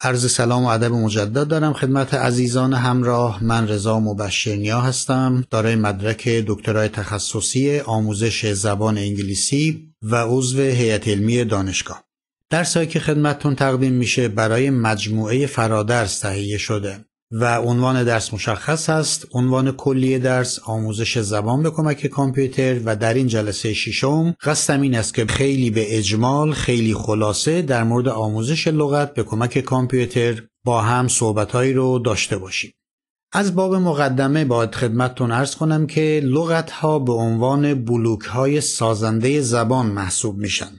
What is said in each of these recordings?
عرض سلام و ادب مجدد دارم خدمت عزیزان همراه من رضا مبشرنیا هستم دارای مدرک دکترای تخصصی آموزش زبان انگلیسی و عضو هیئت علمی دانشگاه درسایی که خدمتتون تقدیم میشه برای مجموعه فرادرس تهیه شده و عنوان درس مشخص است عنوان کلی درس آموزش زبان به کمک کامپیوتر و در این جلسه ششم قصدم این است که خیلی به اجمال خیلی خلاصه در مورد آموزش لغت به کمک کامپیوتر با هم صحبتهایی رو داشته باشیم از باب مقدمه باید خدمتتون ارز کنم که لغت ها به عنوان بلوک های سازنده زبان محسوب میشن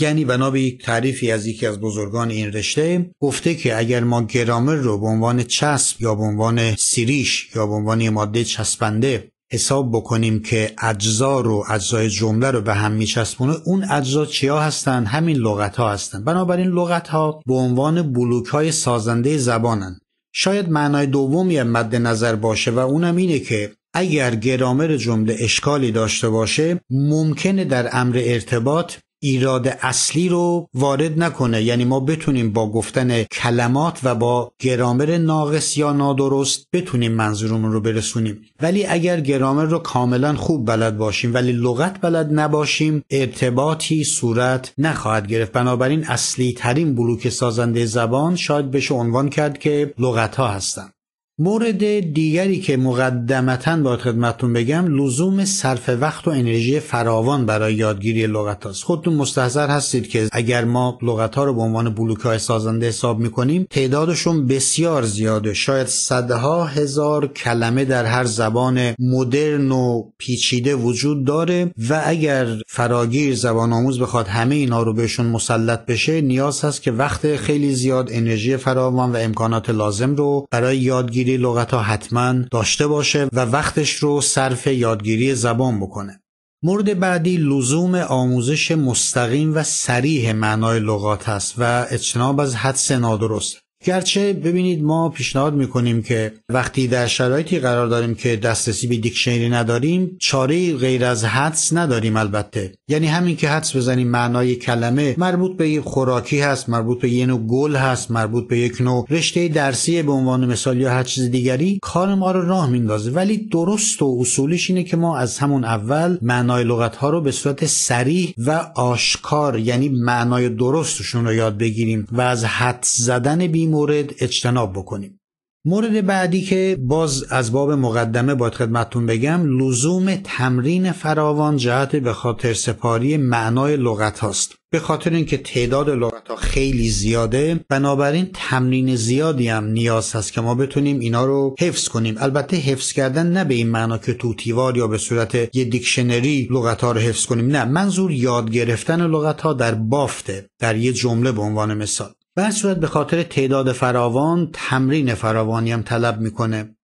یعنی بنا به یک تعریفی از یکی از بزرگان این رشته گفته که اگر ما گرامر رو به عنوان چسب یا به عنوان سیریش یا به عنوان ماده چسبنده حساب بکنیم که اجزا رو اجزای جمله رو به هم میچسبونه اون اجزا چیا هستن همین لغت ها هستن بنابراین لغت ها به عنوان بلوک های سازنده زبانن شاید معنای دومی هم مد نظر باشه و اونم اینه که اگر گرامر جمله اشکالی داشته باشه ممکنه در امر ارتباط ایراد اصلی رو وارد نکنه یعنی ما بتونیم با گفتن کلمات و با گرامر ناقص یا نادرست بتونیم منظورمون رو برسونیم ولی اگر گرامر رو کاملا خوب بلد باشیم ولی لغت بلد نباشیم ارتباطی صورت نخواهد گرفت بنابراین اصلی ترین بلوک سازنده زبان شاید بشه عنوان کرد که لغت ها هستن مورد دیگری که مقدمتا با خدمتتون بگم لزوم صرف وقت و انرژی فراوان برای یادگیری لغت است خودتون مستحضر هستید که اگر ما لغت ها رو به عنوان بلوک های سازنده حساب میکنیم تعدادشون بسیار زیاده شاید صدها هزار کلمه در هر زبان مدرن و پیچیده وجود داره و اگر فراگیر زبان آموز بخواد همه اینا رو بهشون مسلط بشه نیاز هست که وقت خیلی زیاد انرژی فراوان و امکانات لازم رو برای یادگیری یادگیری لغت ها حتما داشته باشه و وقتش رو صرف یادگیری زبان بکنه. مورد بعدی لزوم آموزش مستقیم و سریح معنای لغات است و اجتناب از حدس نادرست. گرچه ببینید ما پیشنهاد میکنیم که وقتی در شرایطی قرار داریم که دسترسی به دیکشنری نداریم چاره غیر از حدس نداریم البته یعنی همین که حدس بزنیم معنای کلمه مربوط به خوراکی هست مربوط به یه نوع گل هست مربوط به یک نوع رشته درسی به عنوان مثال یا هر چیز دیگری کار ما رو راه میندازه ولی درست و اصولش اینه که ما از همون اول معنای لغت ها رو به صورت سریح و آشکار یعنی معنای درستشون رو یاد بگیریم و از حدس زدن بیم مورد اجتناب بکنیم مورد بعدی که باز از باب مقدمه باید خدمتتون بگم لزوم تمرین فراوان جهت به خاطر سپاری معنای لغت هاست به خاطر اینکه تعداد لغت ها خیلی زیاده بنابراین تمرین زیادی هم نیاز هست که ما بتونیم اینا رو حفظ کنیم البته حفظ کردن نه به این معنا که توتیوار یا به صورت یه دیکشنری لغت ها رو حفظ کنیم نه منظور یاد گرفتن لغت ها در بافته در یه جمله به عنوان مثال به صورت به خاطر تعداد فراوان تمرین فراوانی هم طلب میکنه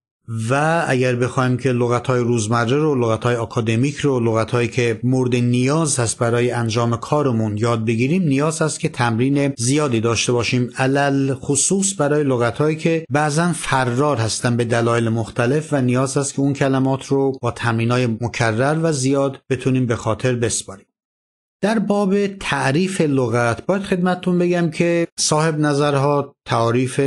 و اگر بخوایم که لغت های روزمره رو لغت های اکادمیک رو لغت هایی که مورد نیاز هست برای انجام کارمون یاد بگیریم نیاز هست که تمرین زیادی داشته باشیم علل خصوص برای لغت هایی که بعضا فرار هستن به دلایل مختلف و نیاز هست که اون کلمات رو با تمرین های مکرر و زیاد بتونیم به خاطر بسپاریم در باب تعریف لغت باید خدمتتون بگم که صاحب نظرها تعریف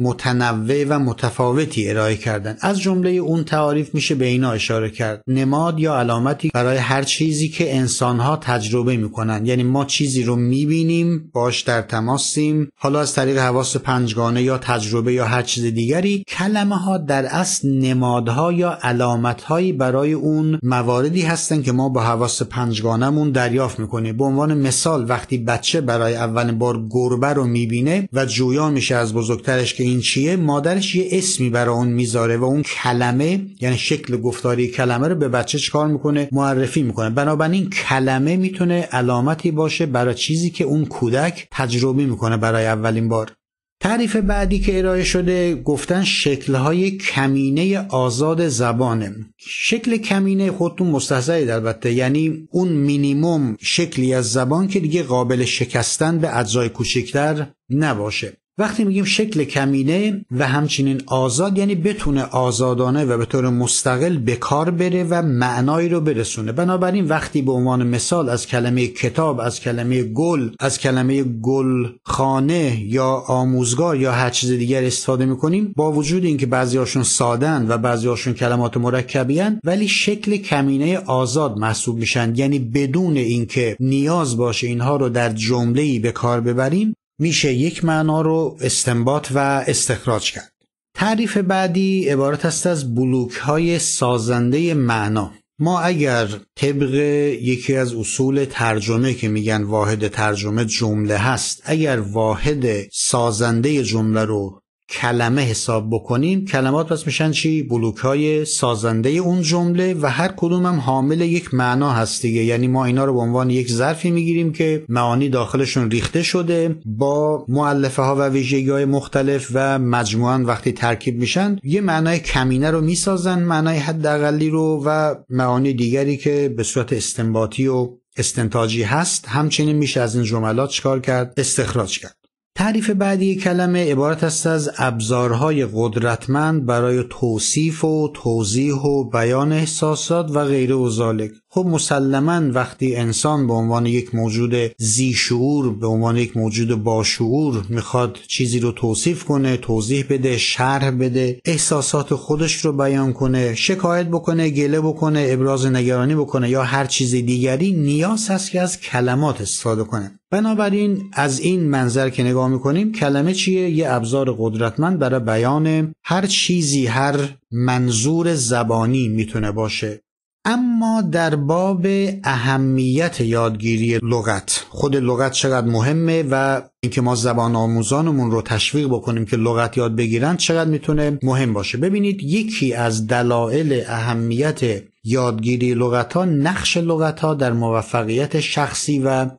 متنوع و متفاوتی ارائه کردن از جمله اون تعاریف میشه به اینا اشاره کرد نماد یا علامتی برای هر چیزی که انسانها تجربه میکنن یعنی ما چیزی رو میبینیم باش در تماسیم حالا از طریق حواس پنجگانه یا تجربه یا هر چیز دیگری کلمه ها در اصل نمادها یا علامت هایی برای اون مواردی هستن که ما با حواس پنجگانمون دریافت میکنیم به عنوان مثال وقتی بچه برای اولین بار گربه رو میبینه و جویا میشه از بزرگترش که این چیه مادرش یه اسمی برای اون میذاره و اون کلمه یعنی شکل گفتاری کلمه رو به بچه چکار میکنه معرفی میکنه بنابراین کلمه میتونه علامتی باشه برای چیزی که اون کودک تجربی میکنه برای اولین بار تعریف بعدی که ارائه شده گفتن شکلهای کمینه آزاد زبانه شکل کمینه خودتون در البته یعنی اون مینیموم شکلی از زبان که دیگه قابل شکستن به اجزای کوچکتر نباشه وقتی میگیم شکل کمینه و همچنین آزاد یعنی بتونه آزادانه و به طور مستقل به کار بره و معنایی رو برسونه بنابراین وقتی به عنوان مثال از کلمه کتاب از کلمه گل از کلمه گلخانه یا آموزگار یا هر چیز دیگر استفاده میکنیم با وجود اینکه بعضی هاشون سادن و بعضی هاشون کلمات مرکبیان ولی شکل کمینه آزاد محسوب میشن یعنی بدون اینکه نیاز باشه اینها رو در جمله به کار ببریم میشه یک معنا رو استنباط و استخراج کرد تعریف بعدی عبارت است از بلوک های سازنده معنا ما اگر طبق یکی از اصول ترجمه که میگن واحد ترجمه جمله هست اگر واحد سازنده جمله رو کلمه حساب بکنیم کلمات پس میشن چی بلوک های سازنده اون جمله و هر کدوم هم حامل یک معنا هست دیگه یعنی ما اینا رو به عنوان یک ظرفی میگیریم که معانی داخلشون ریخته شده با معلفه ها و ویژگی های مختلف و مجموعا وقتی ترکیب میشن یه معنای کمینه رو میسازن معنای حداقلی رو و معانی دیگری که به صورت استنباطی و استنتاجی هست همچنین میشه از این جملات چکار کرد استخراج کرد تعریف بعدی کلمه عبارت است از ابزارهای قدرتمند برای توصیف و توضیح و بیان احساسات و غیره و ذالک خب مسلما وقتی انسان به عنوان یک موجود زی به عنوان یک موجود باشعور میخواد چیزی رو توصیف کنه توضیح بده شرح بده احساسات خودش رو بیان کنه شکایت بکنه گله بکنه ابراز نگرانی بکنه یا هر چیز دیگری نیاز هست که از کلمات استفاده کنه بنابراین از این منظر که نگاه میکنیم کلمه چیه یه ابزار قدرتمند برای بیان هر چیزی هر منظور زبانی میتونه باشه اما در باب اهمیت یادگیری لغت خود لغت چقدر مهمه و اینکه ما زبان آموزانمون رو تشویق بکنیم که لغت یاد بگیرن چقدر میتونه مهم باشه ببینید یکی از دلایل اهمیت یادگیری لغت ها نقش لغت ها در موفقیت شخصی و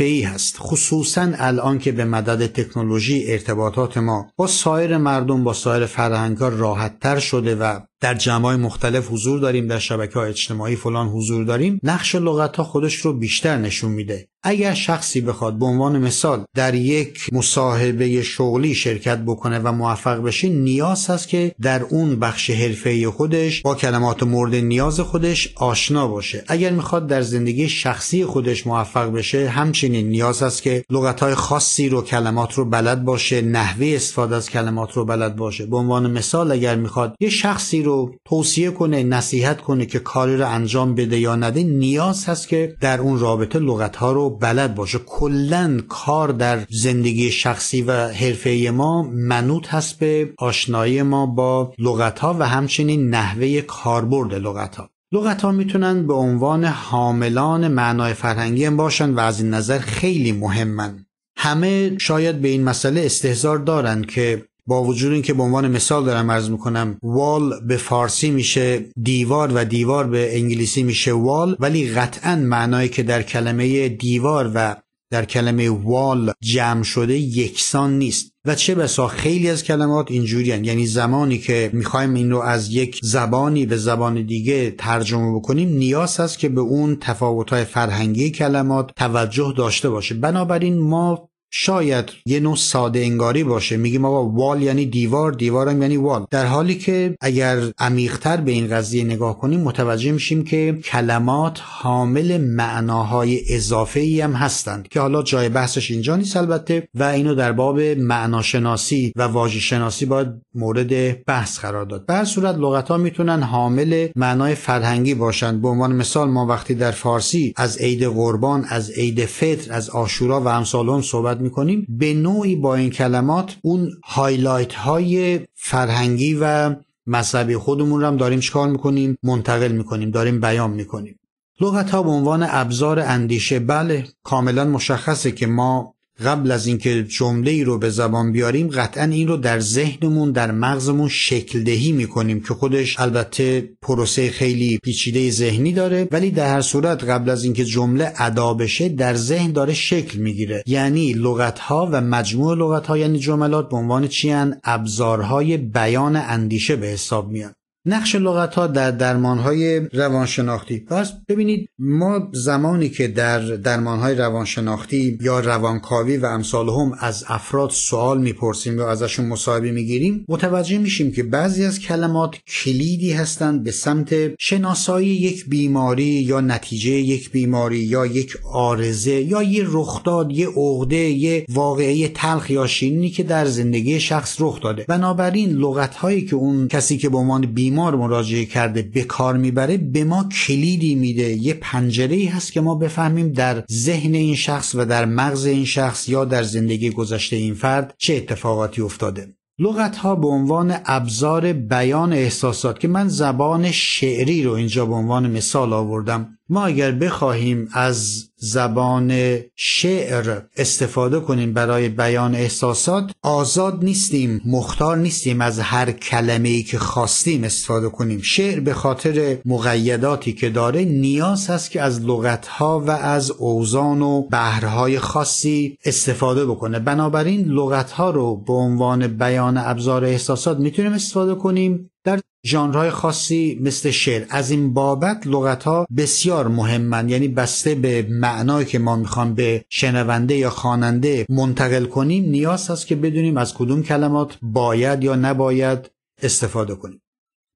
ای هست خصوصا الان که به مدد تکنولوژی ارتباطات ما با سایر مردم با سایر فرهنگ ها راحت تر شده و در جمع مختلف حضور داریم در شبکه های اجتماعی فلان حضور داریم نقش لغت ها خودش رو بیشتر نشون میده اگر شخصی بخواد به عنوان مثال در یک مصاحبه شغلی شرکت بکنه و موفق بشه نیاز هست که در اون بخش حرفه خودش با کلمات مورد نیاز خودش آشنا باشه اگر میخواد در زندگی شخصی خودش موفق بشه همچنین نیاز هست که های خاصی رو کلمات رو بلد باشه نحوه استفاده از کلمات رو بلد باشه به عنوان مثال اگر میخواد یه شخصی رو توصیه کنه نصیحت کنه که کاری رو انجام بده یا نده نیاز هست که در اون رابطه لغت ها رو بلد باشه کلا کار در زندگی شخصی و حرفه ما منوط هست به آشنایی ما با لغت ها و همچنین نحوه کاربرد لغت ها لغت ها میتونن به عنوان حاملان معنای فرهنگی هم باشن و از این نظر خیلی مهمن همه شاید به این مسئله استهزار دارند که با وجود اینکه به عنوان مثال دارم عرض میکنم وال به فارسی میشه دیوار و دیوار به انگلیسی میشه وال ولی قطعا معنایی که در کلمه دیوار و در کلمه وال جمع شده یکسان نیست و چه بسا خیلی از کلمات اینجوریان یعنی زمانی که میخوایم این رو از یک زبانی به زبان دیگه ترجمه بکنیم نیاز هست که به اون تفاوتهای فرهنگی کلمات توجه داشته باشه بنابراین ما شاید یه نوع ساده انگاری باشه میگیم آقا وال یعنی دیوار دیوارم یعنی وال در حالی که اگر عمیقتر به این قضیه نگاه کنیم متوجه میشیم که کلمات حامل معناهای اضافه ای هم هستند که حالا جای بحثش اینجا نیست البته و اینو در باب معناشناسی و واژه شناسی باید مورد بحث قرار داد به صورت لغت ها میتونن حامل معنای فرهنگی باشند به عنوان مثال ما وقتی در فارسی از عید قربان از عید فطر از آشورا و امثال صحبت میکنیم به نوعی با این کلمات اون هایلایت های فرهنگی و مذهبی خودمون رو هم داریم چکار میکنیم منتقل میکنیم داریم بیان میکنیم لغت ها به عنوان ابزار اندیشه بله کاملا مشخصه که ما قبل از اینکه جمله ای رو به زبان بیاریم قطعا این رو در ذهنمون در مغزمون شکل دهی میکنیم که خودش البته پروسه خیلی پیچیده ذهنی داره ولی در هر صورت قبل از اینکه جمله ادا بشه در ذهن داره شکل میگیره یعنی لغت ها و مجموع لغت ها یعنی جملات به عنوان چی ابزارهای بیان اندیشه به حساب میان نقش لغت ها در درمان های روانشناختی پس ببینید ما زمانی که در درمان های روانشناختی یا روانکاوی و امثال هم از افراد سوال میپرسیم یا ازشون مصاحبه میگیریم متوجه میشیم که بعضی از کلمات کلیدی هستند به سمت شناسایی یک بیماری یا نتیجه یک بیماری یا یک آرزه یا یه رخداد یه عقده یه واقعه تلخ یا شیرینی که در زندگی شخص رخ داده بنابراین لغت هایی که اون کسی که به عنوان بیمار مراجعه کرده به کار میبره به ما کلیدی میده یه پنجره ای هست که ما بفهمیم در ذهن این شخص و در مغز این شخص یا در زندگی گذشته این فرد چه اتفاقاتی افتاده لغت ها به عنوان ابزار بیان احساسات که من زبان شعری رو اینجا به عنوان مثال آوردم ما اگر بخواهیم از زبان شعر استفاده کنیم برای بیان احساسات آزاد نیستیم مختار نیستیم از هر کلمه ای که خواستیم استفاده کنیم شعر به خاطر مقیداتی که داره نیاز هست که از لغت ها و از اوزان و بهرهای خاصی استفاده بکنه بنابراین لغت ها رو به عنوان بیان ابزار احساسات میتونیم استفاده کنیم در ژانرهای خاصی مثل شعر از این بابت لغت ها بسیار مهمن یعنی بسته به معنایی که ما میخوام به شنونده یا خواننده منتقل کنیم نیاز هست که بدونیم از کدوم کلمات باید یا نباید استفاده کنیم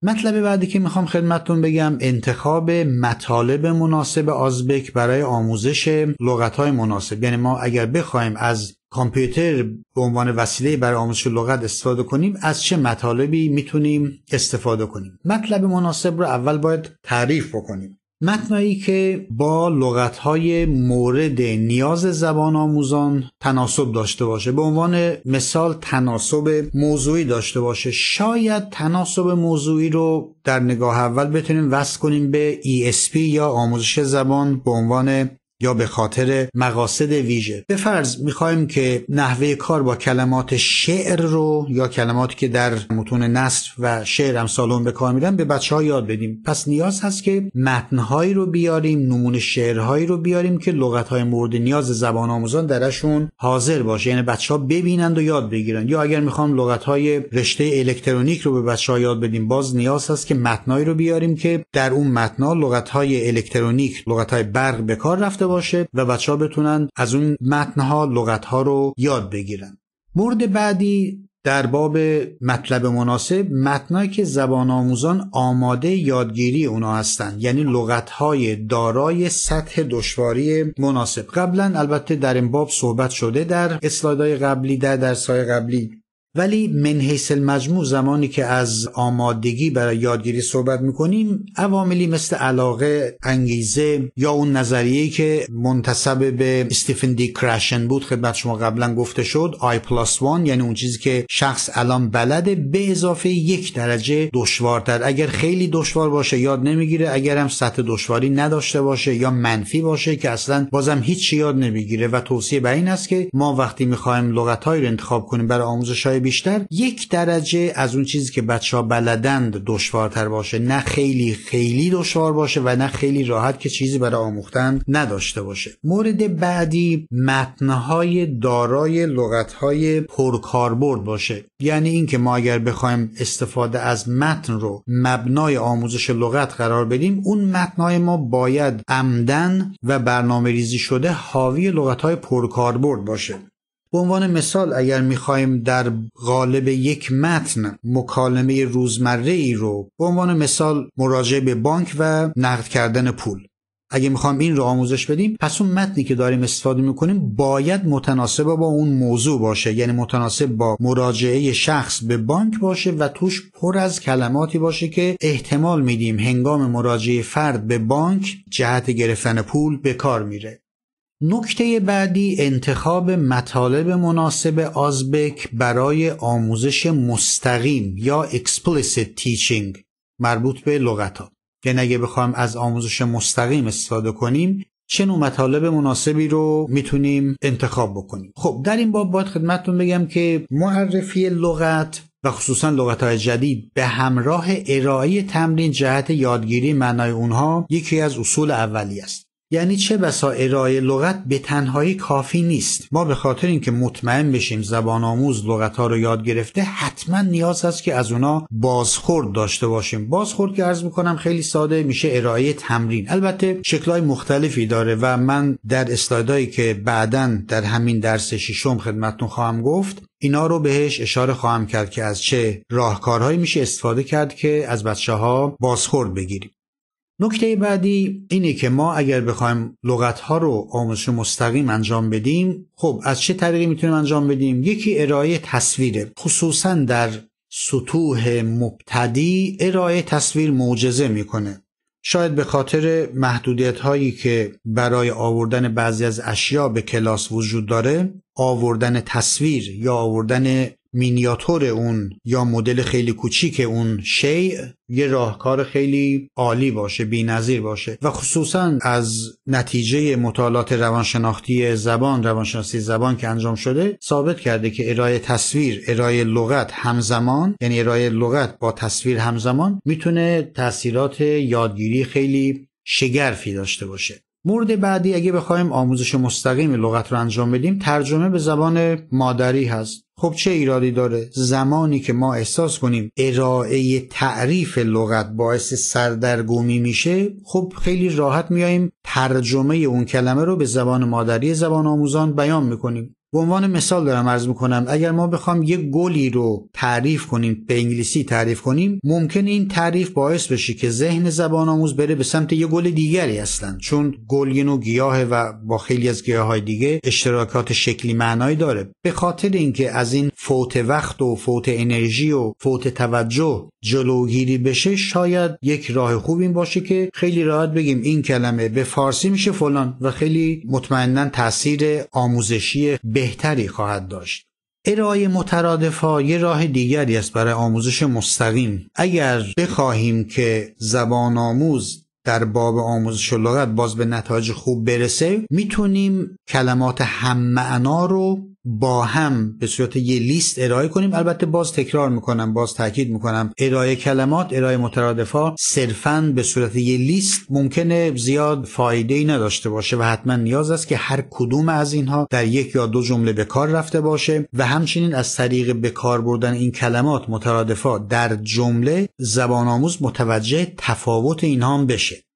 مطلب بعدی که میخوام خدمتتون بگم انتخاب مطالب مناسب آزبک برای آموزش لغت های مناسب یعنی ما اگر بخوایم از کامپیوتر به عنوان وسیله برای آموزش لغت استفاده کنیم از چه مطالبی میتونیم استفاده کنیم مطلب مناسب رو اول باید تعریف بکنیم متنایی که با لغتهای مورد نیاز زبان آموزان تناسب داشته باشه به عنوان مثال تناسب موضوعی داشته باشه شاید تناسب موضوعی رو در نگاه اول بتونیم وصل کنیم به ESP یا آموزش زبان به عنوان یا به خاطر مقاصد ویژه به فرض میخوایم که نحوه کار با کلمات شعر رو یا کلماتی که در متون نصر و شعر هم سالون به کار میرن به بچه ها یاد بدیم پس نیاز هست که متنهایی رو بیاریم نمونه شعرهایی رو بیاریم که لغت های مورد نیاز زبان آموزان درشون حاضر باشه یعنی بچه ها ببینند و یاد بگیرن یا اگر میخوام لغت های رشته الکترونیک رو به بچه ها یاد بدیم باز نیاز هست که متنهایی رو بیاریم که در اون متنا لغت های الکترونیک لغت های برق به کار رفته باشه و بچه ها بتونن از اون متنها لغتها رو یاد بگیرن مورد بعدی در باب مطلب مناسب متنایی که زبان آموزان آماده یادگیری اونا هستند یعنی لغتهای دارای سطح دشواری مناسب قبلا البته در این باب صحبت شده در اسلایدهای قبلی در درسهای قبلی ولی من حیث مجموع زمانی که از آمادگی برای یادگیری صحبت میکنیم عواملی مثل علاقه انگیزه یا اون نظریه که منتسب به استیفن دی کراشن بود خدمت شما قبلا گفته شد آی پلاس وان یعنی اون چیزی که شخص الان بلده به اضافه یک درجه دشوارتر اگر خیلی دشوار باشه یاد نمیگیره اگر هم سطح دشواری نداشته باشه یا منفی باشه که اصلا بازم هیچ یاد نمیگیره و توصیه بر این است که ما وقتی میخوایم لغتهایی رو انتخاب کنیم برای آموزش بیشتر یک درجه از اون چیزی که بچه ها بلدند دشوارتر باشه نه خیلی خیلی دشوار باشه و نه خیلی راحت که چیزی برای آموختن نداشته باشه مورد بعدی متنهای دارای لغتهای پرکاربرد باشه یعنی اینکه ما اگر بخوایم استفاده از متن رو مبنای آموزش لغت قرار بدیم اون متنهای ما باید عمدن و برنامه ریزی شده حاوی لغتهای پرکاربرد باشه به عنوان مثال اگر میخوایم در قالب یک متن مکالمه روزمره ای رو به عنوان مثال مراجعه به بانک و نقد کردن پول اگه میخوام این رو آموزش بدیم پس اون متنی که داریم استفاده میکنیم باید متناسب با اون موضوع باشه یعنی متناسب با مراجعه شخص به بانک باشه و توش پر از کلماتی باشه که احتمال میدیم هنگام مراجعه فرد به بانک جهت گرفتن پول به کار میره نکته بعدی انتخاب مطالب مناسب آزبک برای آموزش مستقیم یا explicit teaching مربوط به لغت ها یعنی اگه بخوایم از آموزش مستقیم استفاده کنیم چه نوع مطالب مناسبی رو میتونیم انتخاب بکنیم خب در این باب باید خدمتتون بگم که معرفی لغت و خصوصا لغت های جدید به همراه ارائه تمرین جهت یادگیری معنای اونها یکی از اصول اولی است یعنی چه بسا ارائه لغت به تنهایی کافی نیست ما به خاطر اینکه مطمئن بشیم زبان آموز لغت ها رو یاد گرفته حتما نیاز است که از اونا بازخورد داشته باشیم بازخورد که عرض میکنم خیلی ساده میشه ارائه تمرین البته شکلهای مختلفی داره و من در اسلایدهایی که بعدا در همین درس ششم خدمتتون خواهم گفت اینا رو بهش اشاره خواهم کرد که از چه راهکارهایی میشه استفاده کرد که از بچه ها بازخورد بگیریم نکته بعدی اینه که ما اگر بخوایم لغت ها رو آموزش مستقیم انجام بدیم خب از چه طریقی میتونیم انجام بدیم یکی ارائه تصویره خصوصا در سطوح مبتدی ارائه تصویر معجزه میکنه شاید به خاطر محدودیت هایی که برای آوردن بعضی از اشیا به کلاس وجود داره آوردن تصویر یا آوردن مینیاتور اون یا مدل خیلی کوچیک اون شیع یه راهکار خیلی عالی باشه بینظیر باشه و خصوصا از نتیجه مطالعات روانشناختی زبان روانشناسی زبان که انجام شده ثابت کرده که ارائه تصویر ارائه لغت همزمان یعنی ارائه لغت با تصویر همزمان میتونه تاثیرات یادگیری خیلی شگرفی داشته باشه مورد بعدی اگه بخوایم آموزش مستقیم لغت رو انجام بدیم ترجمه به زبان مادری هست خب چه ایرادی داره زمانی که ما احساس کنیم ارائه تعریف لغت باعث سردرگمی میشه خب خیلی راحت میاییم ترجمه اون کلمه رو به زبان مادری زبان آموزان بیان میکنیم به عنوان مثال دارم عرض میکنم اگر ما بخوام یه گلی رو تعریف کنیم به انگلیسی تعریف کنیم ممکن این تعریف باعث بشه که ذهن زبان آموز بره به سمت یه گل دیگری اصلا چون گل یه نوع گیاهه و با خیلی از گیاه های دیگه اشتراکات شکلی معنایی داره به خاطر اینکه از این فوت وقت و فوت انرژی و فوت توجه جلوگیری بشه شاید یک راه خوب این باشه که خیلی راحت بگیم این کلمه به فارسی میشه فلان و خیلی مطمئنا تاثیر آموزشی بهتری خواهد داشت ارائه مترادف ها یه راه دیگری است برای آموزش مستقیم اگر بخواهیم که زبان آموز در باب آموزش لغت باز به نتایج خوب برسه میتونیم کلمات هم معنا رو با هم به صورت یه لیست ارائه کنیم البته باز تکرار میکنم باز تاکید میکنم ارائه کلمات ارائه مترادفا صرفا به صورت یه لیست ممکنه زیاد فایده ای نداشته باشه و حتما نیاز است که هر کدوم از اینها در یک یا دو جمله به کار رفته باشه و همچنین از طریق به کار بردن این کلمات مترادفا در جمله زبان آموز متوجه تفاوت اینها بشه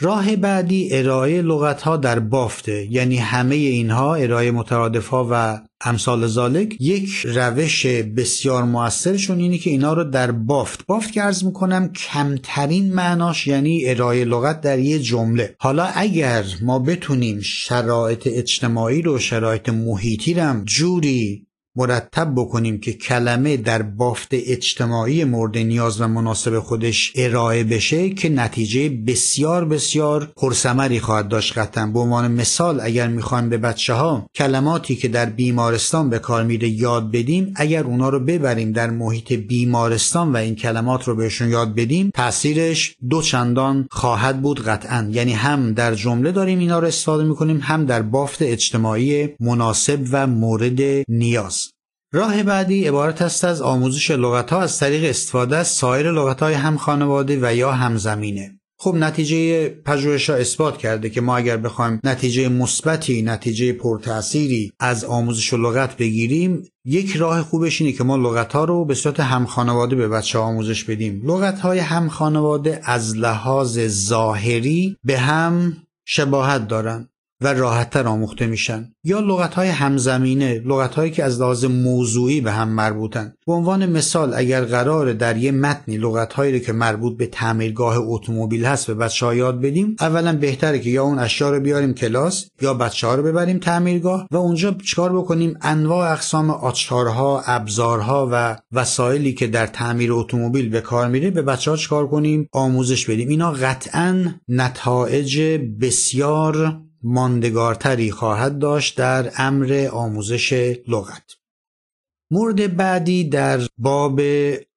راه بعدی ارائه لغت ها در بافته یعنی همه اینها ارائه مترادف ها و امثال زالک یک روش بسیار موثرشون اینه که اینا رو در بافت بافت که ارز میکنم کمترین معناش یعنی ارائه لغت در یه جمله حالا اگر ما بتونیم شرایط اجتماعی رو شرایط محیطی رو جوری مرتب بکنیم که کلمه در بافت اجتماعی مورد نیاز و مناسب خودش ارائه بشه که نتیجه بسیار بسیار پرثمری خواهد داشت قطعا به عنوان مثال اگر میخوان به بچه ها کلماتی که در بیمارستان به کار میده یاد بدیم اگر اونا رو ببریم در محیط بیمارستان و این کلمات رو بهشون یاد بدیم تاثیرش دو چندان خواهد بود قطعا یعنی هم در جمله داریم اینا رو استفاده میکنیم هم در بافت اجتماعی مناسب و مورد نیاز راه بعدی عبارت است از آموزش لغت ها از طریق استفاده از سایر لغت های هم خانواده و یا همزمینه خب نتیجه پژوهش ها اثبات کرده که ما اگر بخوایم نتیجه مثبتی نتیجه پرتأثیری از آموزش و لغت بگیریم یک راه خوبش اینه که ما لغت ها رو به صورت همخانواده به بچه آموزش بدیم لغت های همخانواده از لحاظ ظاهری به هم شباهت دارند و راحتتر آموخته میشن یا لغت های همزمینه لغت هایی که از لحاظ موضوعی به هم مربوطن به عنوان مثال اگر قرار در یه متنی لغت هایی که مربوط به تعمیرگاه اتومبیل هست به بچه ها یاد بدیم اولا بهتره که یا اون اشیا رو بیاریم کلاس یا بچه ها رو ببریم تعمیرگاه و اونجا چکار بکنیم انواع اقسام آچارها ابزارها و وسایلی که در تعمیر اتومبیل به کار میره به بچه ها چکار کنیم آموزش بدیم اینا قطعا نتایج بسیار ماندگارتری خواهد داشت در امر آموزش لغت مورد بعدی در باب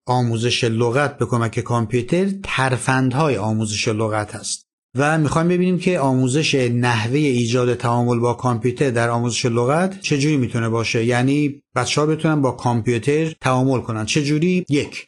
آموزش لغت به کمک کامپیوتر ترفندهای آموزش لغت هست و میخوایم ببینیم که آموزش نحوه ایجاد تعامل با کامپیوتر در آموزش لغت چجوری میتونه باشه یعنی بچه ها بتونن با کامپیوتر تعامل کنن چجوری یک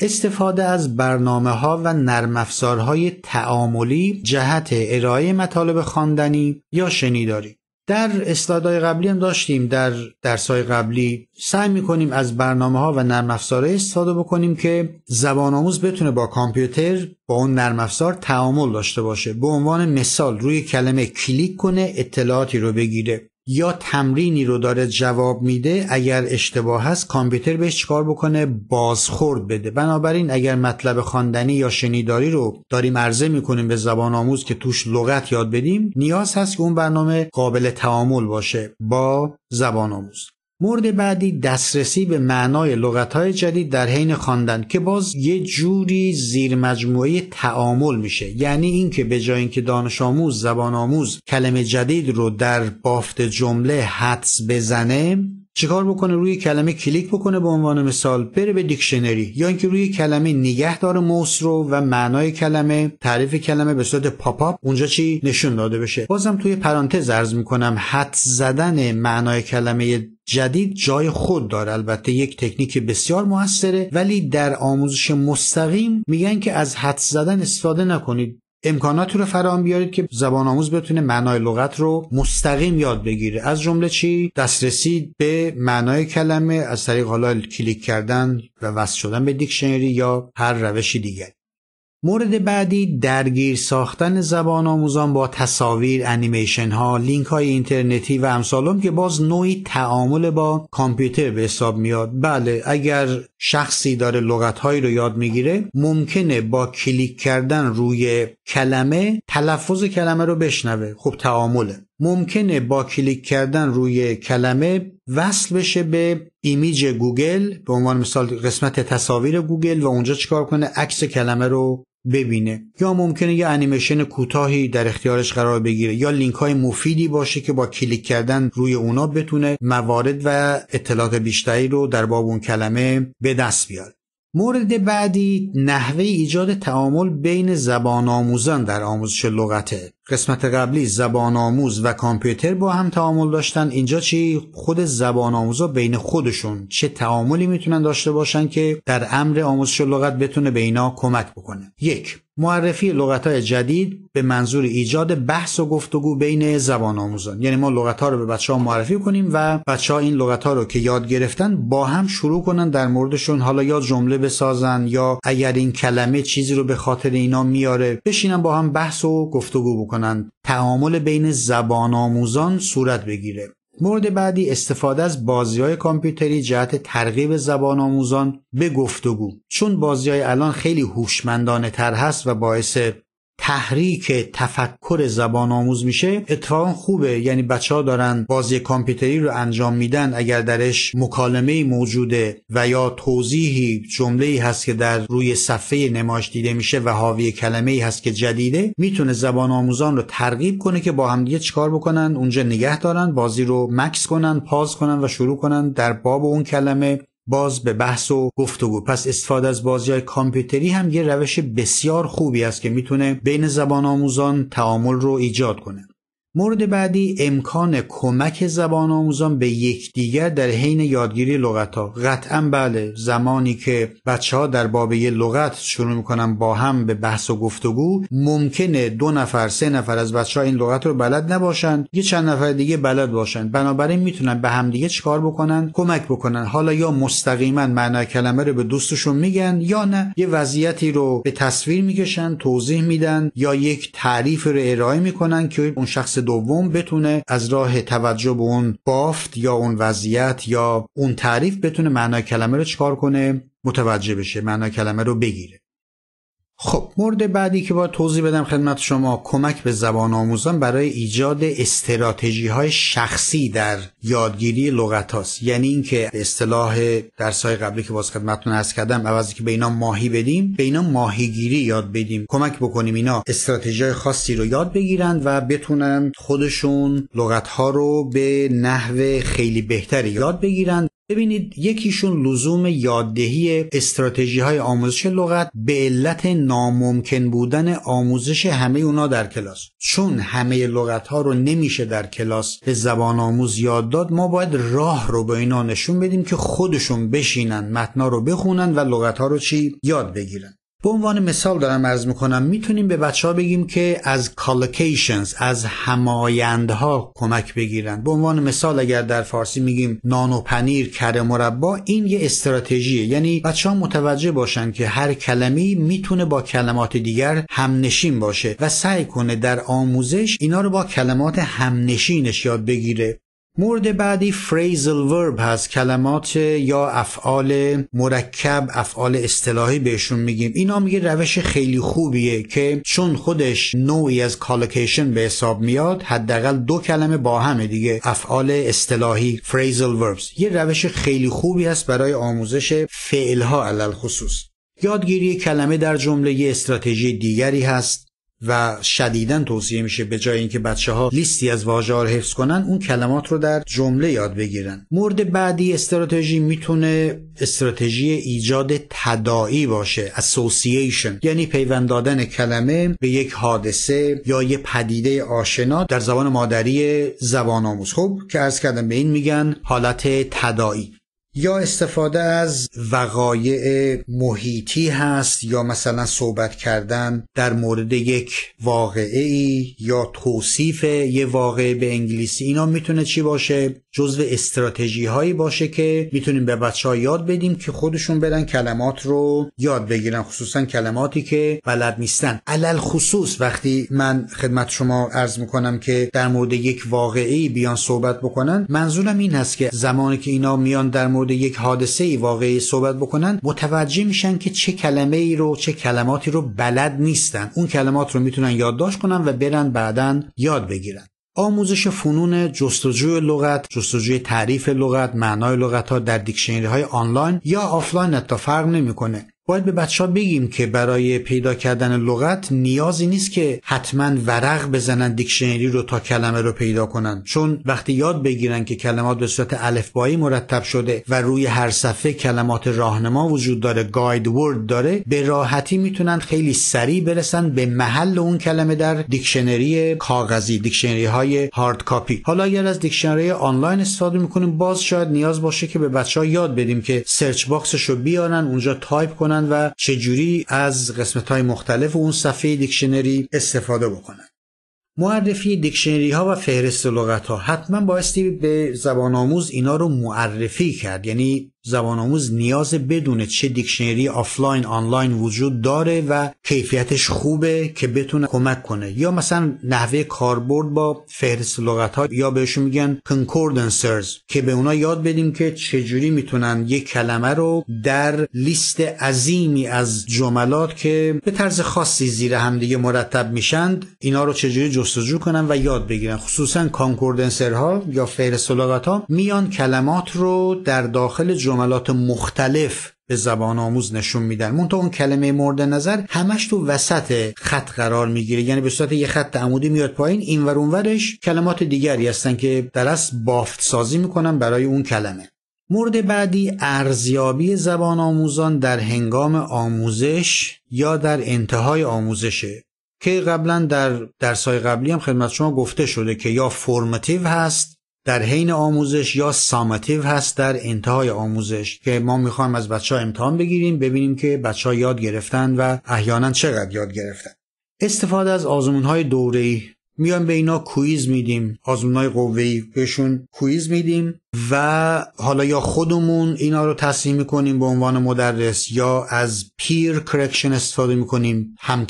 استفاده از برنامه ها و نرم های تعاملی جهت ارائه مطالب خواندنی یا شنیداری در اسلایدهای قبلی هم داشتیم در درسهای قبلی سعی میکنیم از برنامه ها و نرم استفاده بکنیم که زبان آموز بتونه با کامپیوتر با اون نرم تعامل داشته باشه به عنوان مثال روی کلمه کلیک کنه اطلاعاتی رو بگیره یا تمرینی رو داره جواب میده اگر اشتباه هست کامپیوتر بهش چیکار بکنه بازخورد بده بنابراین اگر مطلب خواندنی یا شنیداری رو داریم عرضه میکنیم به زبان آموز که توش لغت یاد بدیم نیاز هست که اون برنامه قابل تعامل باشه با زبان آموز مورد بعدی دسترسی به معنای لغتهای جدید در حین خواندن که باز یه جوری زیر مجموعه تعامل میشه یعنی اینکه به جای اینکه دانش آموز زبان آموز کلمه جدید رو در بافت جمله حدس بزنه چیکار بکنه روی کلمه کلیک بکنه به عنوان مثال بره به دیکشنری یا اینکه روی کلمه نگه داره موس رو و معنای کلمه تعریف کلمه به صورت پاپ اونجا چی نشون داده بشه بازم توی پرانتز عرض میکنم حد زدن معنای کلمه جدید جای خود داره البته یک تکنیک بسیار موثره ولی در آموزش مستقیم میگن که از حد زدن استفاده نکنید امکاناتی رو فراهم بیارید که زبان آموز بتونه معنای لغت رو مستقیم یاد بگیره از جمله چی دسترسی به معنای کلمه از طریق حالا کلیک کردن و وصل شدن به دیکشنری یا هر روشی دیگر مورد بعدی درگیر ساختن زبان آموزان با تصاویر، انیمیشن ها، لینک های اینترنتی و امثالم که باز نوعی تعامل با کامپیوتر به حساب میاد. بله اگر شخصی داره لغت هایی رو یاد میگیره ممکنه با کلیک کردن روی کلمه تلفظ کلمه رو بشنوه. خب تعامله. ممکنه با کلیک کردن روی کلمه وصل بشه به ایمیج گوگل به عنوان مثال قسمت تصاویر گوگل و اونجا چکار کنه عکس کلمه رو ببینه یا ممکنه یه انیمیشن کوتاهی در اختیارش قرار بگیره یا لینک های مفیدی باشه که با کلیک کردن روی اونا بتونه موارد و اطلاعات بیشتری رو در باب اون کلمه به دست بیاره مورد بعدی نحوه ایجاد تعامل بین زبان آموزان در آموزش لغته قسمت قبلی زبان آموز و کامپیوتر با هم تعامل داشتن اینجا چی خود زبان آموزا بین خودشون چه تعاملی میتونن داشته باشن که در امر آموزش لغت بتونه به اینا کمک بکنه یک معرفی لغت های جدید به منظور ایجاد بحث و گفتگو بین زبان آموزان یعنی ما لغت ها رو به بچه ها معرفی کنیم و بچه ها این لغت ها رو که یاد گرفتن با هم شروع کنن در موردشون حالا یا جمله بسازن یا اگر این کلمه چیزی رو به خاطر اینا میاره بشینن با هم بحث و گفتگو بکنن تعامل بین زبان آموزان صورت بگیره مورد بعدی استفاده از بازی های کامپیوتری جهت ترغیب زبان آموزان به گفتگو چون بازی های الان خیلی هوشمندانه تر هست و باعث تحریک تفکر زبان آموز میشه اتفاقا خوبه یعنی بچه ها دارن بازی کامپیوتری رو انجام میدن اگر درش مکالمه موجوده و یا توضیحی جمله هست که در روی صفحه نمایش دیده میشه و حاوی کلمه ای هست که جدیده میتونه زبان آموزان رو ترغیب کنه که با همدیگه چیکار بکنن اونجا نگه دارن بازی رو مکس کنن پاز کنن و شروع کنن در باب اون کلمه باز به بحث و گفتگو پس استفاده از بازی کامپیوتری هم یه روش بسیار خوبی است که میتونه بین زبان آموزان تعامل رو ایجاد کنه مورد بعدی امکان کمک زبان آموزان به یکدیگر در حین یادگیری لغت ها قطعا بله زمانی که بچه ها در باب لغت شروع میکنن با هم به بحث و گفتگو ممکنه دو نفر سه نفر از بچه ها این لغت رو بلد نباشند یه چند نفر دیگه بلد باشن بنابراین میتونن به همدیگه چکار بکنن کمک بکنن حالا یا مستقیما معنای کلمه رو به دوستشون میگن یا نه یه وضعیتی رو به تصویر میکشن توضیح میدن یا یک تعریف رو ارائه میکنن که اون شخص دوم بتونه از راه توجه به اون بافت یا اون وضعیت یا اون تعریف بتونه معنای کلمه رو چکار کنه متوجه بشه معنای کلمه رو بگیره خب مورد بعدی که با توضیح بدم خدمت شما کمک به زبان آموزان برای ایجاد استراتژی های شخصی در یادگیری لغت هاست یعنی اینکه اصطلاح درس های قبلی که باز خدمتتون عرض کردم عوضی که به اینا ماهی بدیم به اینا ماهیگیری یاد بدیم کمک بکنیم اینا استراتژی های خاصی رو یاد بگیرند و بتونن خودشون لغت ها رو به نحو خیلی بهتری یاد بگیرند ببینید یکیشون لزوم یاددهی استراتژی های آموزش لغت به علت ناممکن بودن آموزش همه اونا در کلاس چون همه لغت ها رو نمیشه در کلاس به زبان آموز یاد داد ما باید راه رو به اینا نشون بدیم که خودشون بشینن متنا رو بخونن و لغت ها رو چی یاد بگیرن به عنوان مثال دارم ارز میکنم میتونیم به بچه ها بگیم که از کالوکیشنز از همایندها کمک بگیرن به عنوان مثال اگر در فارسی میگیم نان و پنیر کره مربا این یه استراتژیه یعنی بچه ها متوجه باشن که هر کلمی میتونه با کلمات دیگر همنشین باشه و سعی کنه در آموزش اینا رو با کلمات همنشینش یاد بگیره مورد بعدی فریزل ورب هست کلمات یا افعال مرکب افعال اصطلاحی بهشون میگیم اینا میگه روش خیلی خوبیه که چون خودش نوعی از کالوکیشن به حساب میاد حداقل دو کلمه با همه دیگه افعال اصطلاحی فریزل وربز یه روش خیلی خوبی هست برای آموزش فعلها علل خصوص یادگیری کلمه در جمله یه استراتژی دیگری هست و شدیدا توصیه میشه به جای اینکه بچه ها لیستی از واژه ها رو حفظ کنن اون کلمات رو در جمله یاد بگیرن مورد بعدی استراتژی میتونه استراتژی ایجاد تداعی باشه association یعنی پیوند دادن کلمه به یک حادثه یا یه پدیده آشنا در زبان مادری زبان آموز خب که از کردم به این میگن حالت تداعی یا استفاده از وقایع محیطی هست یا مثلا صحبت کردن در مورد یک واقعه ای یا توصیف یه واقعه به انگلیسی اینا میتونه چی باشه جزو استراتژی هایی باشه که میتونیم به بچه ها یاد بدیم که خودشون برن کلمات رو یاد بگیرن خصوصا کلماتی که بلد نیستن علل خصوص وقتی من خدمت شما عرض میکنم که در مورد یک واقعی بیان صحبت بکنن منظورم این هست که زمانی که اینا میان در مورد یک حادثه ای واقعی صحبت بکنن متوجه میشن که چه کلمه ای رو چه کلماتی رو بلد نیستن اون کلمات رو میتونن یادداشت کنن و برن بعدا یاد بگیرن آموزش فنون جستجوی لغت، جستجوی تعریف لغت، معنای لغت ها در دیکشنری های آنلاین یا آفلاین تا فرق نمیکنه. باید به بچه ها بگیم که برای پیدا کردن لغت نیازی نیست که حتما ورق بزنن دیکشنری رو تا کلمه رو پیدا کنن چون وقتی یاد بگیرن که کلمات به صورت الفبایی مرتب شده و روی هر صفحه کلمات راهنما وجود داره گاید ورد داره به راحتی میتونن خیلی سریع برسن به محل اون کلمه در دیکشنری کاغذی دیکشنری های هارد کاپی حالا اگر از دیکشنری آنلاین استفاده میکنیم باز شاید نیاز باشه که به بچه ها یاد بدیم که سرچ باکسش رو بیارن اونجا تایپ کنن و چجوری از قسمت های مختلف اون صفحه دیکشنری استفاده بکنن. معرفی دیکشنری ها و فهرست لغت ها حتما بایستی به زبان آموز اینا رو معرفی کرد یعنی زبان آموز نیاز بدونه چه دیکشنری آفلاین آنلاین وجود داره و کیفیتش خوبه که بتونه کمک کنه یا مثلا نحوه کاربرد با فهرست لغت ها یا بهشون میگن کنکوردنسرز که به اونا یاد بدیم که چجوری میتونن یک کلمه رو در لیست عظیمی از جملات که به طرز خاصی زیر دیگه مرتب میشند اینا رو چجوری جستجو کنن و یاد بگیرن خصوصا کانکوردنسرها یا فهرست لغت ها میان کلمات رو در داخل کلمات مختلف به زبان آموز نشون میدن مون اون کلمه مورد نظر همش تو وسط خط قرار میگیره یعنی به صورت یه خط عمودی میاد پایین این ور اونورش کلمات دیگری هستن که در اصل بافت سازی میکنن برای اون کلمه مورد بعدی ارزیابی زبان آموزان در هنگام آموزش یا در انتهای آموزشه که قبلا در درسای قبلی هم خدمت شما گفته شده که یا فرمتیو هست در حین آموزش یا ساماتیو هست در انتهای آموزش که ما میخوایم از بچه ها امتحان بگیریم ببینیم که بچه ها یاد گرفتن و احیانا چقدر یاد گرفتن استفاده از آزمون های دوره ای میان به اینا کویز میدیم آزمون های قوه بهشون کویز میدیم و حالا یا خودمون اینا رو تصمیم میکنیم به عنوان مدرس یا از پیر کرکشن استفاده میکنیم هم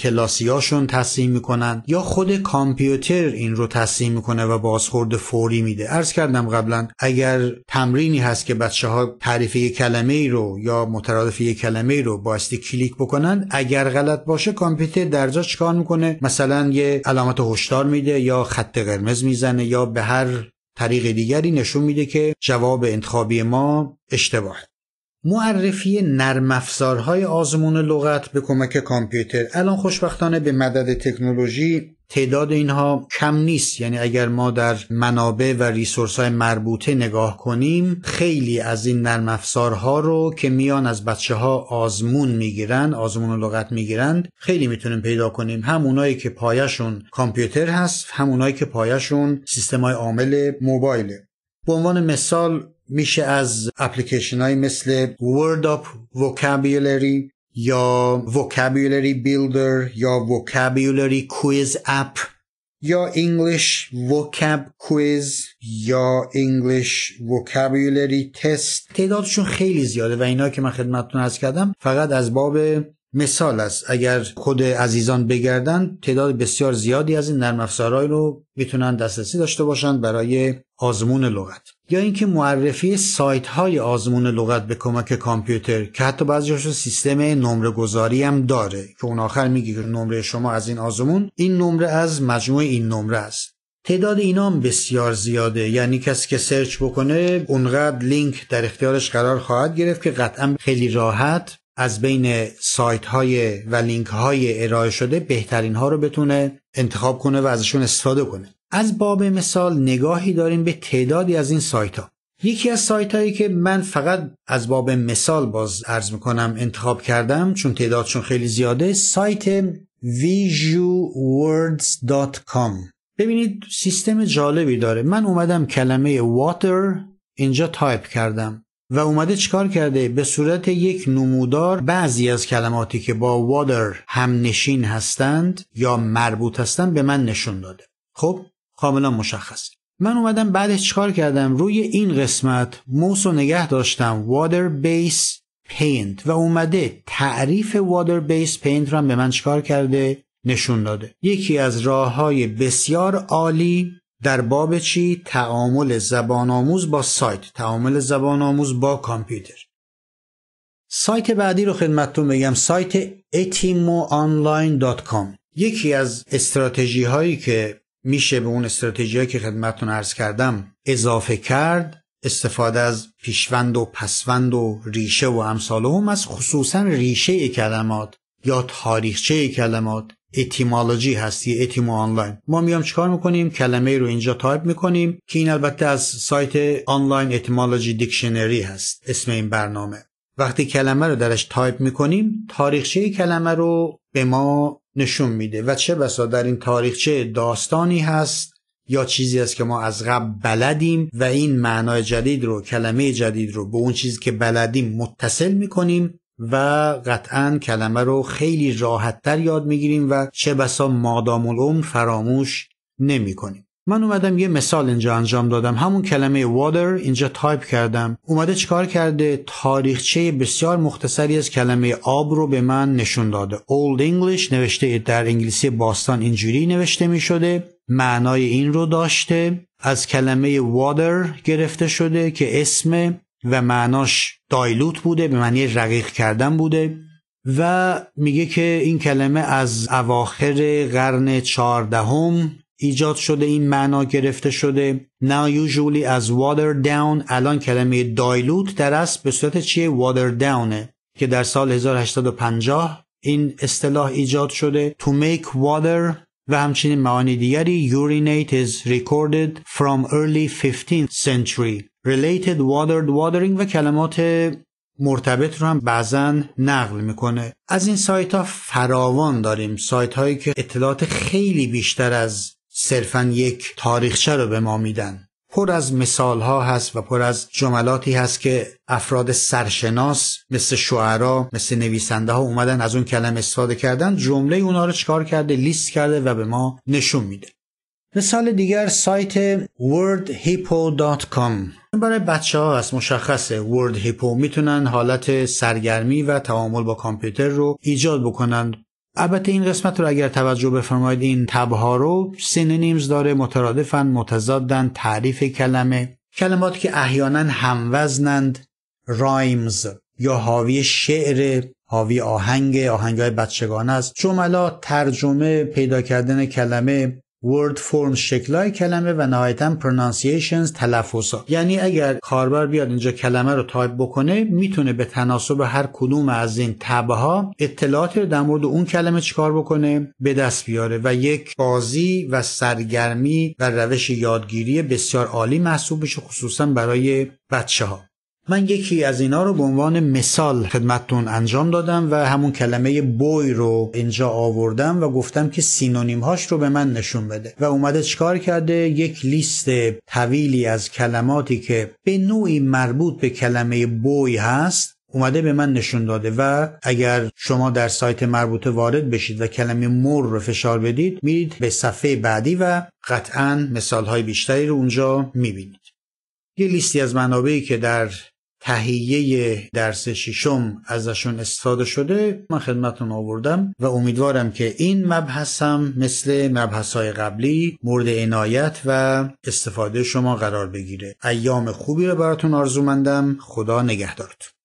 هاشون تصمیم میکنن یا خود کامپیوتر این رو تصمیم میکنه و بازخورد فوری میده عرض کردم قبلا اگر تمرینی هست که بچه ها تعریف یک کلمه ای رو یا مترادف یک کلمه ای رو باستی کلیک بکنن اگر غلط باشه کامپیوتر در جا چیکار میکنه مثلا یه علامت هشدار میده یا خط قرمز میزنه یا به هر طریق دیگری نشون میده که جواب انتخابی ما اشتباهه. معرفی نرم افزارهای آزمون لغت به کمک کامپیوتر الان خوشبختانه به مدد تکنولوژی تعداد اینها کم نیست یعنی اگر ما در منابع و ریسورس های مربوطه نگاه کنیم خیلی از این نرم ها رو که میان از بچه ها آزمون میگیرند آزمون و لغت میگیرند خیلی میتونیم پیدا کنیم هم اونایی که پایشون کامپیوتر هست هم اونایی که پایشون سیستم های عامل موبایله به عنوان مثال میشه از اپلیکیشن های مثل Word Up Vocabulary یا وکابیولری بیلدر یا وکابیولری کویز اپ یا انگلیش vocab کویز یا انگلیش وکابیولری تست تعدادشون خیلی زیاده و اینا که من خدمتتون از کردم فقط از باب مثال است اگر خود عزیزان بگردن تعداد بسیار زیادی از این نرم افزارهای رو میتونن دسترسی داشته باشند برای آزمون لغت یا اینکه معرفی سایت های آزمون لغت به کمک کامپیوتر که حتی بعضیش سیستم نمره گذاری هم داره که اون آخر میگه که نمره شما از این آزمون این نمره از مجموع این نمره است تعداد اینا هم بسیار زیاده یعنی کسی که سرچ بکنه اونقدر لینک در اختیارش قرار خواهد گرفت که قطعا خیلی راحت از بین سایت های و لینک های ارائه شده بهترین ها رو بتونه انتخاب کنه و ازشون استفاده کنه از باب مثال نگاهی داریم به تعدادی از این سایت ها یکی از سایت هایی که من فقط از باب مثال باز ارز میکنم انتخاب کردم چون تعدادشون خیلی زیاده سایت visuwords.com ببینید سیستم جالبی داره من اومدم کلمه water اینجا تایپ کردم و اومده چکار کرده به صورت یک نمودار بعضی از کلماتی که با هم نشین هستند یا مربوط هستند به من نشون داده خب کاملا مشخص. من اومدم بعدش چکار کردم روی این قسمت موس رو نگه داشتم water base paint و اومده تعریف water base paint رو هم به من چیکار کرده نشون داده یکی از راه های بسیار عالی در باب چی تعامل زبان آموز با سایت تعامل زبان آموز با کامپیوتر سایت بعدی رو خدمتتون بگم سایت etimoonline.com. یکی از استراتژی هایی که میشه به اون استراتژی که خدمتتون عرض کردم اضافه کرد استفاده از پیشوند و پسوند و ریشه و امثال هم از خصوصا ریشه کلمات یا تاریخچه کلمات اتیمالوجی هستی اتیمو آنلاین ما میام چکار میکنیم کلمه رو اینجا تایپ میکنیم که این البته از سایت آنلاین اتیمالوجی دیکشنری هست اسم این برنامه وقتی کلمه رو درش تایپ میکنیم تاریخچه کلمه رو به ما نشون میده و چه بسا در این تاریخچه داستانی هست یا چیزی است که ما از قبل بلدیم و این معنای جدید رو کلمه جدید رو به اون چیزی که بلدیم متصل میکنیم و قطعا کلمه رو خیلی راحتتر یاد میگیریم و چه بسا مادام العمر فراموش نمیکنیم من اومدم یه مثال اینجا انجام دادم همون کلمه water اینجا تایپ کردم اومده چیکار کرده تاریخچه بسیار مختصری از کلمه آب رو به من نشون داده Old English نوشته در انگلیسی باستان اینجوری نوشته می شده معنای این رو داشته از کلمه water گرفته شده که اسم و معناش دایلوت بوده به معنی رقیق کردن بوده و میگه که این کلمه از اواخر قرن چهاردهم ایجاد شده این معنا گرفته شده now usually از water down الان کلمه دایلوت در اصل به صورت چیه water downه که در سال 1850 این اصطلاح ایجاد شده to make water و همچنین معانی دیگری urinate is recorded from early 15th century related watered watering و کلمات مرتبط رو هم بعضا نقل میکنه از این سایت ها فراوان داریم سایت هایی که اطلاعات خیلی بیشتر از صرفا یک تاریخچه رو به ما میدن پر از مثال ها هست و پر از جملاتی هست که افراد سرشناس مثل شعرا مثل نویسنده ها اومدن از اون کلمه استفاده کردن جمله اونا رو چکار کرده لیست کرده و به ما نشون میده مثال دیگر سایت wordhippo.com برای بچه ها هست مشخصه wordhippo میتونن حالت سرگرمی و تعامل با کامپیوتر رو ایجاد بکنند. البته این قسمت رو اگر توجه بفرمایید این تبها رو سینونیمز داره مترادفن متضادن تعریف کلمه کلمات که احیانا هموزنند رایمز یا حاوی شعر حاوی آهنگ آهنگ های بچگانه است جملات ترجمه پیدا کردن کلمه Word Form شکلای کلمه و نهایتا pronunciations تلفظا یعنی اگر کاربر بیاد اینجا کلمه رو تایپ بکنه میتونه به تناسب هر کدوم از این تبه ها اطلاعات رو در مورد اون کلمه چکار بکنه به دست بیاره و یک بازی و سرگرمی و روش یادگیری بسیار عالی محسوب بشه خصوصا برای بچه ها من یکی از اینا رو به عنوان مثال خدمتتون انجام دادم و همون کلمه بوی رو اینجا آوردم و گفتم که سینونیم هاش رو به من نشون بده و اومده چکار کرده یک لیست طویلی از کلماتی که به نوعی مربوط به کلمه بوی هست اومده به من نشون داده و اگر شما در سایت مربوطه وارد بشید و کلمه مور رو فشار بدید میرید به صفحه بعدی و قطعا های بیشتری رو اونجا میبینید یه لیستی از منابعی که در تهیه درس ششم ازشون استفاده شده من خدمتون آوردم و امیدوارم که این مبحثم مثل مبحث های قبلی مورد عنایت و استفاده شما قرار بگیره ایام خوبی رو براتون آرزو مندم خدا نگهدارتون